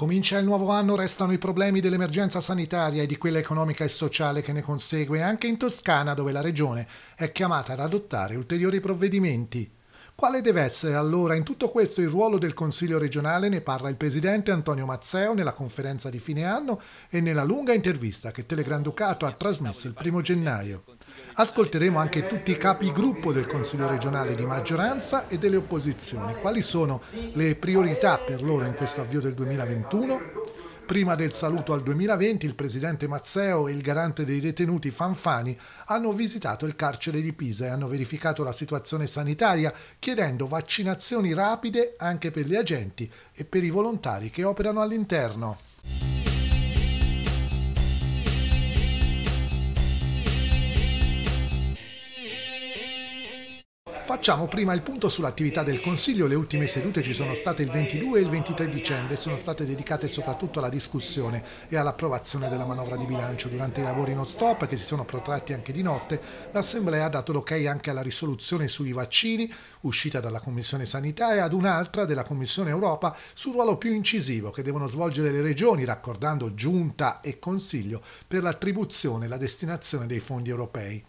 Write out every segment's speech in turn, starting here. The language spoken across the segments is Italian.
Comincia il nuovo anno, restano i problemi dell'emergenza sanitaria e di quella economica e sociale che ne consegue anche in Toscana, dove la regione è chiamata ad adottare ulteriori provvedimenti. Quale deve essere allora in tutto questo il ruolo del Consiglio regionale? Ne parla il presidente Antonio Mazzeo nella conferenza di fine anno e nella lunga intervista che Telegranducato ha trasmesso il primo gennaio. Ascolteremo anche tutti i capigruppo del Consiglio regionale di maggioranza e delle opposizioni. Quali sono le priorità per loro in questo avvio del 2021? Prima del saluto al 2020, il presidente Mazzeo e il garante dei detenuti Fanfani hanno visitato il carcere di Pisa e hanno verificato la situazione sanitaria, chiedendo vaccinazioni rapide anche per gli agenti e per i volontari che operano all'interno. Facciamo prima il punto sull'attività del Consiglio. Le ultime sedute ci sono state il 22 e il 23 dicembre e sono state dedicate soprattutto alla discussione e all'approvazione della manovra di bilancio. Durante i lavori non stop, che si sono protratti anche di notte, l'Assemblea ha dato l'ok anche alla risoluzione sui vaccini uscita dalla Commissione Sanità e ad un'altra della Commissione Europa sul ruolo più incisivo che devono svolgere le regioni, raccordando Giunta e Consiglio, per l'attribuzione e la destinazione dei fondi europei.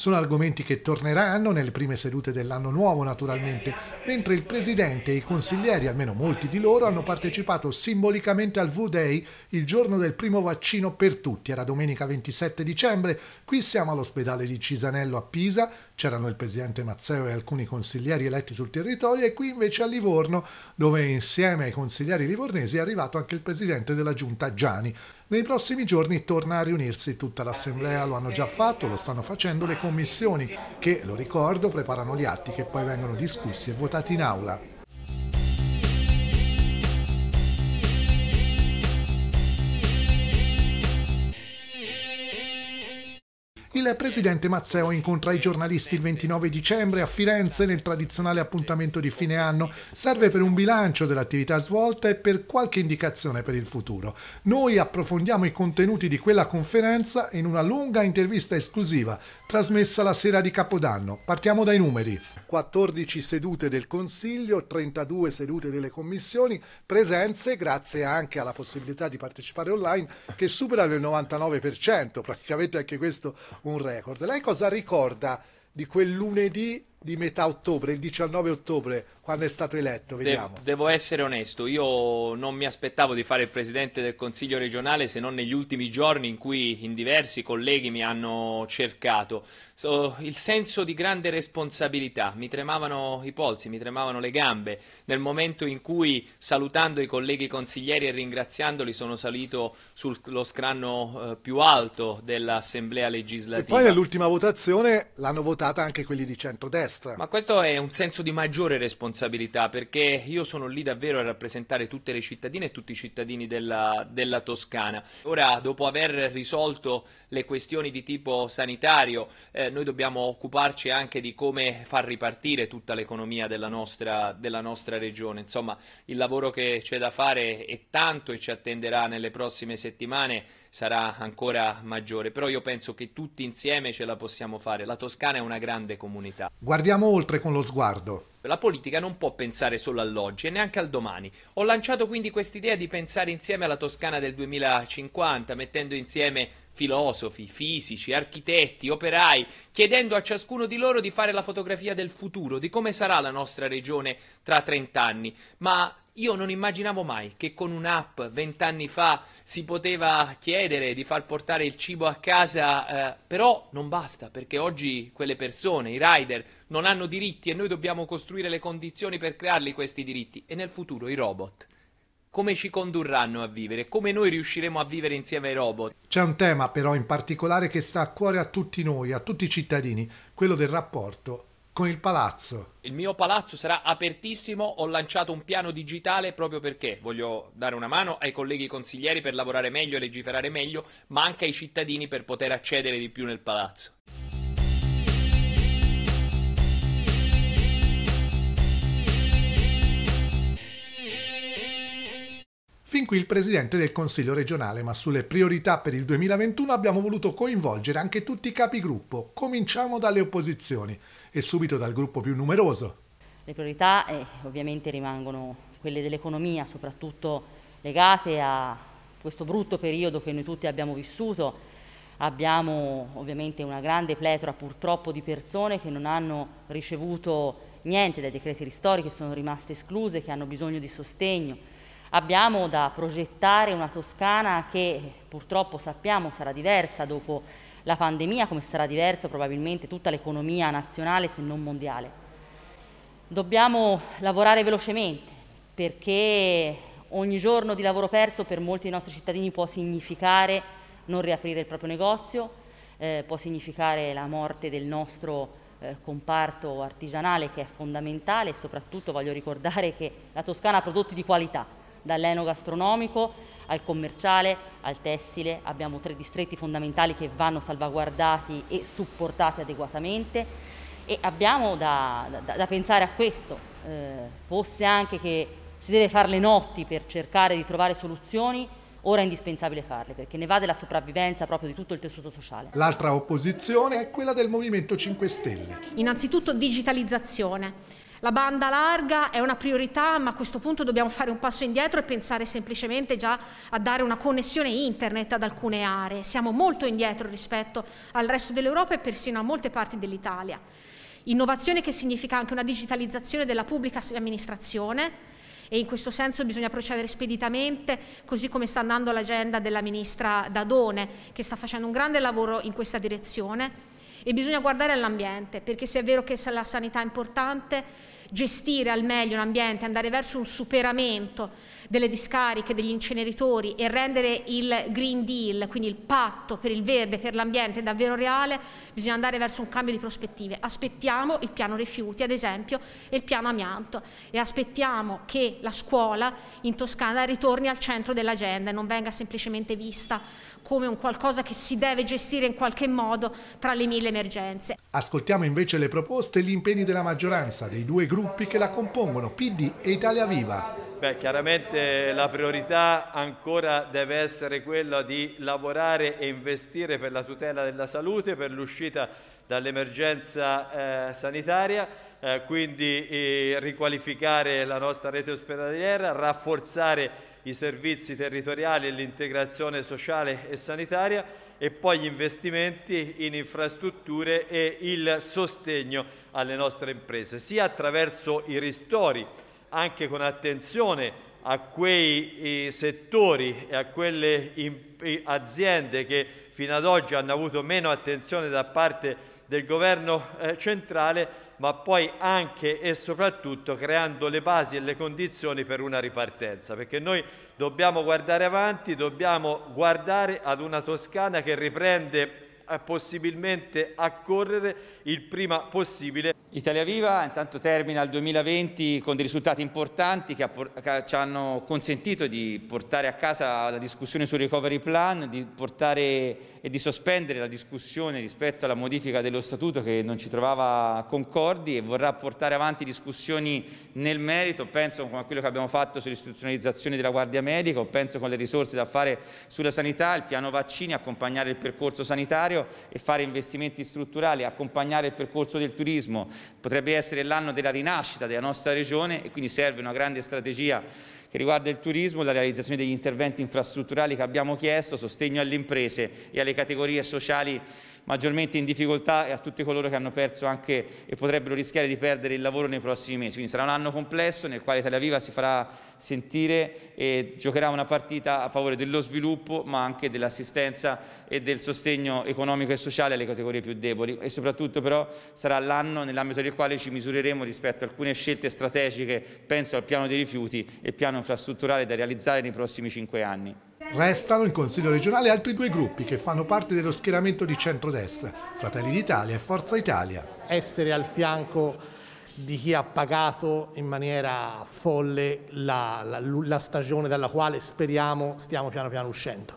Sono argomenti che torneranno nelle prime sedute dell'anno nuovo naturalmente, mentre il Presidente e i consiglieri, almeno molti di loro, hanno partecipato simbolicamente al V-Day, il giorno del primo vaccino per tutti, era domenica 27 dicembre, qui siamo all'ospedale di Cisanello a Pisa, c'erano il presidente Mazzeo e alcuni consiglieri eletti sul territorio e qui invece a Livorno, dove insieme ai consiglieri livornesi è arrivato anche il presidente della giunta Gianni. Nei prossimi giorni torna a riunirsi tutta l'assemblea, lo hanno già fatto, lo stanno facendo le commissioni che, lo ricordo, preparano gli atti che poi vengono discussi e votati in aula. Il presidente Mazzeo incontra i giornalisti il 29 dicembre a Firenze nel tradizionale appuntamento di fine anno. Serve per un bilancio dell'attività svolta e per qualche indicazione per il futuro. Noi approfondiamo i contenuti di quella conferenza in una lunga intervista esclusiva trasmessa la sera di Capodanno. Partiamo dai numeri. 14 sedute del Consiglio, 32 sedute delle commissioni, presenze grazie anche alla possibilità di partecipare online che superano il 99%, praticamente anche questo un record. Lei cosa ricorda di quel lunedì di metà ottobre, il 19 ottobre, quando è stato eletto. Vediamo. De- devo essere onesto, io non mi aspettavo di fare il presidente del Consiglio regionale se non negli ultimi giorni in cui in diversi colleghi mi hanno cercato. So, il senso di grande responsabilità, mi tremavano i polsi, mi tremavano le gambe nel momento in cui salutando i colleghi consiglieri e ringraziandoli sono salito sullo scranno eh, più alto dell'Assemblea legislativa. E poi all'ultima votazione l'hanno votata anche quelli di centrodestra destra. Ma questo è un senso di maggiore responsabilità perché io sono lì davvero a rappresentare tutte le cittadine e tutti i cittadini della, della Toscana. Ora, dopo aver risolto le questioni di tipo sanitario, eh, noi dobbiamo occuparci anche di come far ripartire tutta l'economia della nostra, della nostra regione. Insomma, il lavoro che c'è da fare è tanto e ci attenderà nelle prossime settimane sarà ancora maggiore, però io penso che tutti insieme ce la possiamo fare, la Toscana è una grande comunità. Guardiamo oltre con lo sguardo. La politica non può pensare solo all'oggi e neanche al domani. Ho lanciato quindi quest'idea di pensare insieme alla Toscana del 2050, mettendo insieme filosofi, fisici, architetti, operai, chiedendo a ciascuno di loro di fare la fotografia del futuro, di come sarà la nostra regione tra 30 anni. Ma io non immaginavo mai che con un'app vent'anni fa si poteva chiedere di far portare il cibo a casa, eh, però non basta perché oggi quelle persone, i rider, non hanno diritti e noi dobbiamo costruire le condizioni per crearli questi diritti e nel futuro i robot come ci condurranno a vivere, come noi riusciremo a vivere insieme ai robot. C'è un tema però in particolare che sta a cuore a tutti noi, a tutti i cittadini, quello del rapporto con il palazzo. Il mio palazzo sarà apertissimo, ho lanciato un piano digitale proprio perché voglio dare una mano ai colleghi consiglieri per lavorare meglio e legiferare meglio, ma anche ai cittadini per poter accedere di più nel palazzo. Fin qui il presidente del Consiglio regionale, ma sulle priorità per il 2021 abbiamo voluto coinvolgere anche tutti i capigruppo. Cominciamo dalle opposizioni e subito dal gruppo più numeroso. Le priorità eh, ovviamente rimangono quelle dell'economia, soprattutto legate a questo brutto periodo che noi tutti abbiamo vissuto. Abbiamo ovviamente una grande pletora purtroppo di persone che non hanno ricevuto niente dai decreti ristori, che sono rimaste escluse, che hanno bisogno di sostegno. Abbiamo da progettare una Toscana che purtroppo sappiamo sarà diversa dopo la pandemia, come sarà diverso probabilmente tutta l'economia nazionale se non mondiale. Dobbiamo lavorare velocemente perché ogni giorno di lavoro perso per molti dei nostri cittadini può significare non riaprire il proprio negozio, eh, può significare la morte del nostro eh, comparto artigianale che è fondamentale e soprattutto voglio ricordare che la Toscana ha prodotti di qualità, dall'enogastronomico al commerciale, al tessile, abbiamo tre distretti fondamentali che vanno salvaguardati e supportati adeguatamente e abbiamo da, da, da pensare a questo, eh, fosse anche che si deve fare le notti per cercare di trovare soluzioni, ora è indispensabile farle perché ne va della sopravvivenza proprio di tutto il tessuto sociale. L'altra opposizione è quella del Movimento 5 Stelle. Innanzitutto digitalizzazione la banda larga è una priorità, ma a questo punto dobbiamo fare un passo indietro e pensare semplicemente già a dare una connessione internet ad alcune aree. Siamo molto indietro rispetto al resto dell'Europa e persino a molte parti dell'Italia. Innovazione che significa anche una digitalizzazione della pubblica amministrazione e in questo senso bisogna procedere speditamente, così come sta andando l'agenda della ministra Dadone, che sta facendo un grande lavoro in questa direzione e bisogna guardare all'ambiente, perché se è vero che la sanità è importante, gestire al meglio l'ambiente, andare verso un superamento delle discariche, degli inceneritori e rendere il Green Deal, quindi il patto per il verde, per l'ambiente davvero reale, bisogna andare verso un cambio di prospettive. Aspettiamo il piano rifiuti, ad esempio, e il piano amianto e aspettiamo che la scuola in Toscana ritorni al centro dell'agenda e non venga semplicemente vista come un qualcosa che si deve gestire in qualche modo tra le mille emergenze. Ascoltiamo invece le proposte e gli impegni della maggioranza dei due gruppi che la compongono, PD e Italia Viva. Beh, chiaramente la priorità ancora deve essere quella di lavorare e investire per la tutela della salute, per l'uscita dall'emergenza eh, sanitaria, eh, quindi eh, riqualificare la nostra rete ospedaliera, rafforzare il i servizi territoriali e l'integrazione sociale e sanitaria e poi gli investimenti in infrastrutture e il sostegno alle nostre imprese, sia attraverso i ristori, anche con attenzione a quei eh, settori e a quelle aziende che fino ad oggi hanno avuto meno attenzione da parte del governo eh, centrale ma poi anche e soprattutto creando le basi e le condizioni per una ripartenza, perché noi dobbiamo guardare avanti, dobbiamo guardare ad una Toscana che riprende possibilmente accorrere il prima possibile. Italia Viva intanto termina il 2020 con dei risultati importanti che, ci hanno consentito di portare a casa la discussione sul recovery plan, di portare e di sospendere la discussione rispetto alla modifica dello statuto che non ci trovava concordi e vorrà portare avanti discussioni nel merito, penso come quello che abbiamo fatto sull'istituzionalizzazione della Guardia Medica, o penso con le risorse da fare sulla sanità, il piano vaccini, accompagnare il percorso sanitario straordinario e fare investimenti strutturali, accompagnare il percorso del turismo. Potrebbe essere l'anno della rinascita della nostra regione e quindi serve una grande strategia che riguarda il turismo, la realizzazione degli interventi infrastrutturali che abbiamo chiesto, sostegno alle imprese e alle categorie sociali maggiormente in difficoltà e a tutti coloro che hanno perso anche e potrebbero rischiare di perdere il lavoro nei prossimi mesi. Quindi sarà un anno complesso nel quale Italia Viva si farà sentire e giocherà una partita a favore dello sviluppo ma anche dell'assistenza e del sostegno economico e sociale alle categorie più deboli e soprattutto però sarà l'anno nell'ambito del quale ci misureremo rispetto a alcune scelte strategiche, penso al piano dei rifiuti e piano infrastrutturale da realizzare nei prossimi cinque anni. Restano in Consiglio regionale altri due gruppi che fanno parte dello schieramento di centrodestra, Fratelli d'Italia e Forza Italia. Essere al fianco di chi ha pagato in maniera folle la, la, la stagione dalla quale speriamo stiamo piano piano uscendo.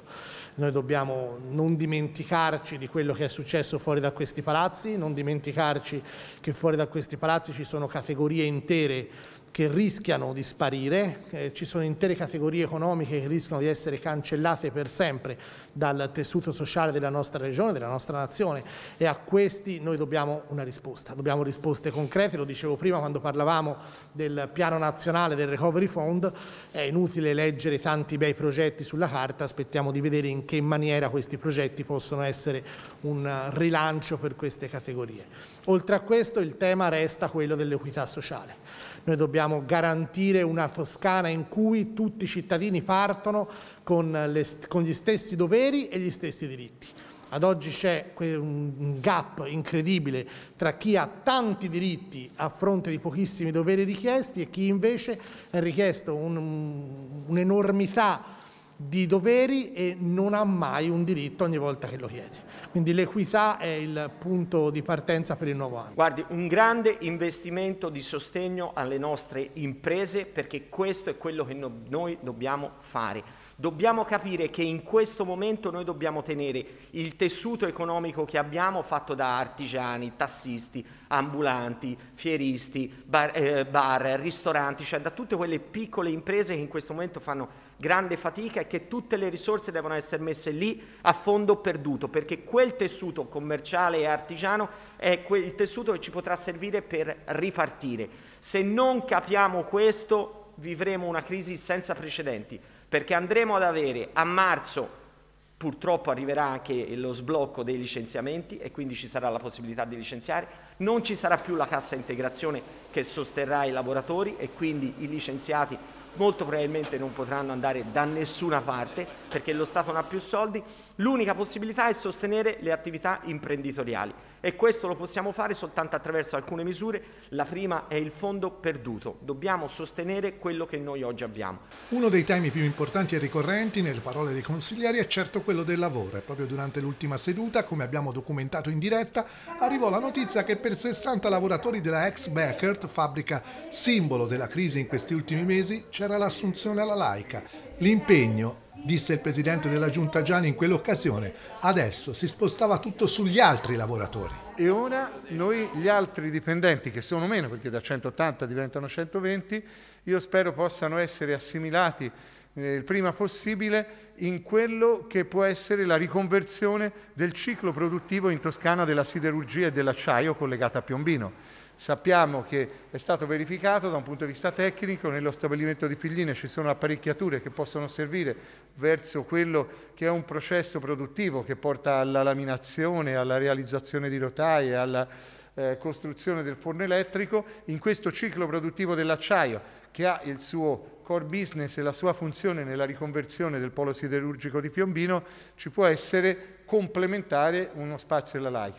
Noi dobbiamo non dimenticarci di quello che è successo fuori da questi palazzi, non dimenticarci che fuori da questi palazzi ci sono categorie intere che rischiano di sparire, eh, ci sono intere categorie economiche che rischiano di essere cancellate per sempre dal tessuto sociale della nostra regione, della nostra nazione e a questi noi dobbiamo una risposta, dobbiamo risposte concrete, lo dicevo prima quando parlavamo del piano nazionale del Recovery Fund, è inutile leggere tanti bei progetti sulla carta, aspettiamo di vedere in che maniera questi progetti possono essere un rilancio per queste categorie. Oltre a questo il tema resta quello dell'equità sociale. Noi dobbiamo dobbiamo garantire una Toscana in cui tutti i cittadini partono con, le, con gli stessi doveri e gli stessi diritti. Ad oggi c'è un gap incredibile tra chi ha tanti diritti a fronte di pochissimi doveri richiesti e chi invece ha richiesto un'enormità un di doveri e non ha mai un diritto ogni volta che lo chiedi. Quindi l'equità è il punto di partenza per il nuovo anno. Guardi, un grande investimento di sostegno alle nostre imprese perché questo è quello che no noi dobbiamo fare. Dobbiamo capire che in questo momento noi dobbiamo tenere il tessuto economico che abbiamo fatto da artigiani, tassisti, ambulanti, fieristi, bar, eh, bar ristoranti, cioè da tutte quelle piccole imprese che in questo momento fanno grande fatica è che tutte le risorse devono essere messe lì a fondo perduto, perché quel tessuto commerciale e artigiano è il tessuto che ci potrà servire per ripartire. Se non capiamo questo vivremo una crisi senza precedenti, perché andremo ad avere a marzo purtroppo arriverà anche lo sblocco dei licenziamenti e quindi ci sarà la possibilità di licenziare, non ci sarà più la cassa integrazione che sosterrà i lavoratori e quindi i licenziati molto probabilmente non potranno andare da nessuna parte perché lo Stato non ha più soldi L'unica possibilità è sostenere le attività imprenditoriali e questo lo possiamo fare soltanto attraverso alcune misure. La prima è il fondo perduto, dobbiamo sostenere quello che noi oggi abbiamo. Uno dei temi più importanti e ricorrenti nelle parole dei consiglieri è certo quello del lavoro e proprio durante l'ultima seduta, come abbiamo documentato in diretta, arrivò la notizia che per 60 lavoratori della ex Beckert, fabbrica simbolo della crisi in questi ultimi mesi, c'era l'assunzione alla laica L'impegno, disse il presidente della giunta Gianni in quell'occasione, adesso si spostava tutto sugli altri lavoratori. E ora noi gli altri dipendenti, che sono meno perché da 180 diventano 120, io spero possano essere assimilati eh, il prima possibile in quello che può essere la riconversione del ciclo produttivo in Toscana della siderurgia e dell'acciaio collegata a Piombino Sappiamo che è stato verificato da un punto di vista tecnico, nello stabilimento di Figline ci sono apparecchiature che possono servire verso quello che è un processo produttivo che porta alla laminazione, alla realizzazione di rotaie, alla eh, costruzione del forno elettrico, in questo ciclo produttivo dell'acciaio che ha il suo core business e la sua funzione nella riconversione del polo siderurgico di Piombino, ci può essere complementare uno spazio della LAIC.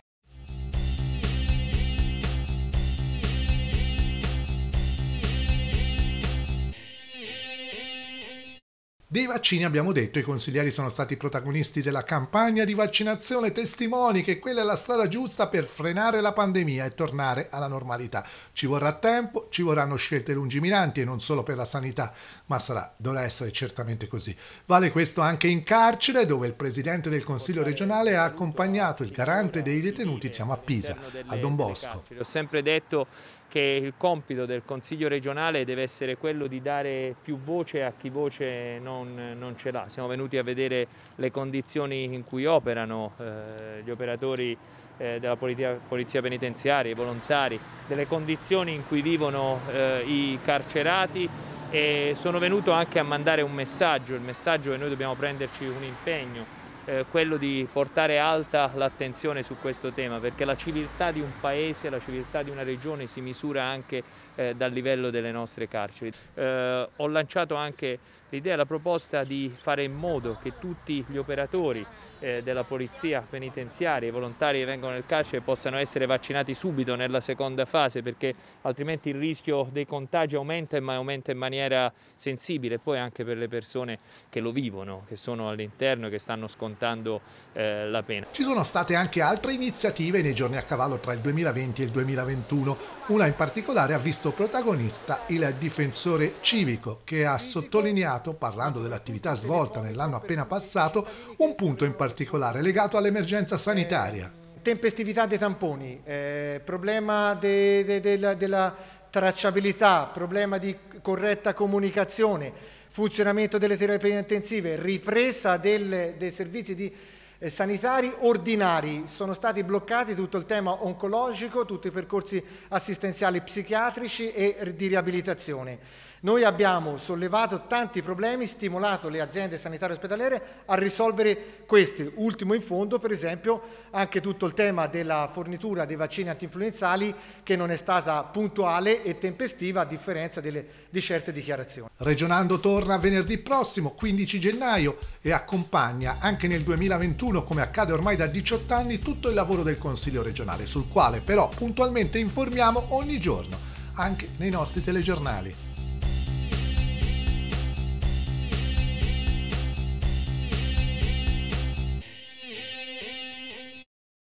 Dei vaccini abbiamo detto, i consiglieri sono stati protagonisti della campagna di vaccinazione, testimoni che quella è la strada giusta per frenare la pandemia e tornare alla normalità. Ci vorrà tempo, ci vorranno scelte lungimiranti e non solo per la sanità, ma sarà, dovrà essere certamente così. Vale questo anche in carcere dove il Presidente del Consiglio regionale ha accompagnato il garante dei detenuti, siamo a Pisa, a Don Bosco. Ho sempre detto che il compito del Consiglio regionale deve essere quello di dare più voce a chi voce non, non ce l'ha. Siamo venuti a vedere le condizioni in cui operano eh, gli operatori eh, della polizia, polizia, penitenziaria, i volontari, delle condizioni in cui vivono eh, i carcerati e sono venuto anche a mandare un messaggio, il messaggio è che noi dobbiamo prenderci un impegno eh, quello di portare alta l'attenzione su questo tema, perché la civiltà di un paese, la civiltà di una regione si misura anche eh, dal livello delle nostre carceri. Eh, ho lanciato anche l'idea, la proposta di fare in modo che tutti gli operatori eh, della polizia penitenziaria, i volontari che vengono nel carcere possano essere vaccinati subito nella seconda fase perché altrimenti il rischio dei contagi aumenta e aumenta in maniera sensibile poi anche per le persone che lo vivono, che sono all'interno e che stanno scontando eh, la pena. Ci sono state anche altre iniziative nei giorni a cavallo tra il 2020 e il 2021, una in particolare ha visto visto protagonista il difensore civico che ha sottolineato, parlando dell'attività svolta nell'anno appena passato, un punto in particolare legato all'emergenza sanitaria. Tempestività dei tamponi, eh, problema de, de, de, la, della tracciabilità, problema di corretta comunicazione, funzionamento delle terapie intensive, ripresa del, dei servizi di sanitari ordinari, sono stati bloccati tutto il tema oncologico, tutti i percorsi assistenziali psichiatrici e di riabilitazione. Noi abbiamo sollevato tanti problemi, stimolato le aziende sanitarie ospedaliere a risolvere questi. Ultimo in fondo, per esempio, anche tutto il tema della fornitura dei vaccini antinfluenzali che non è stata puntuale e tempestiva a differenza delle, di certe dichiarazioni. Regionando torna venerdì prossimo, 15 gennaio, e accompagna anche nel 2021, come accade ormai da 18 anni, tutto il lavoro del Consiglio regionale, sul quale però puntualmente informiamo ogni giorno, anche nei nostri telegiornali.